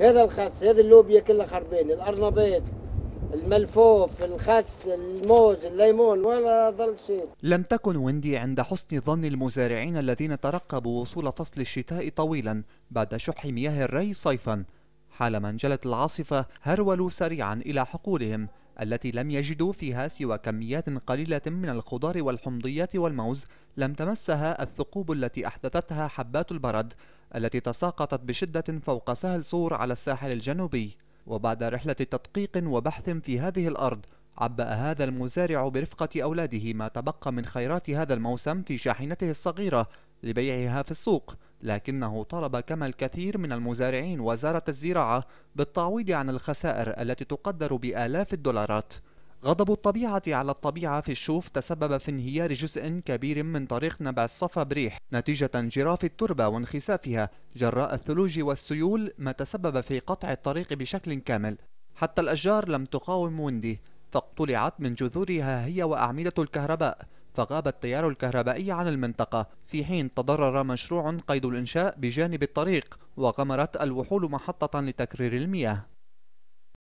هذا الخس هذا اللوبيا كلها خربانه الارنبات الملفوف الخس الموز الليمون ولا ظل شيء لم تكن ويندي عند حسن ظن المزارعين الذين ترقبوا وصول فصل الشتاء طويلا بعد شح مياه الري صيفا حالما انجلت العاصفة هرولوا سريعا إلى حقولهم التي لم يجدوا فيها سوى كميات قليلة من الخضار والحمضيات والموز لم تمسها الثقوب التي أحدثتها حبات البرد التي تساقطت بشدة فوق سهل صور على الساحل الجنوبي وبعد رحلة تدقيق وبحث في هذه الأرض عبأ هذا المزارع برفقة أولاده ما تبقى من خيرات هذا الموسم في شاحنته الصغيرة لبيعها في السوق لكنه طلب كما الكثير من المزارعين وزارة الزراعة بالتعويض عن الخسائر التي تقدر بآلاف الدولارات غضب الطبيعة على الطبيعة في الشوف تسبب في انهيار جزء كبير من طريق نبع الصفا بريح نتيجة انجراف التربة وانخسافها جراء الثلوج والسيول ما تسبب في قطع الطريق بشكل كامل حتى الأشجار لم تقاوم وندي فاقتلعت من جذورها هي وأعمدة الكهرباء فغاب التيار الكهربائي عن المنطقة في حين تضرر مشروع قيد الإنشاء بجانب الطريق وغمرت الوحول محطة لتكرير المياه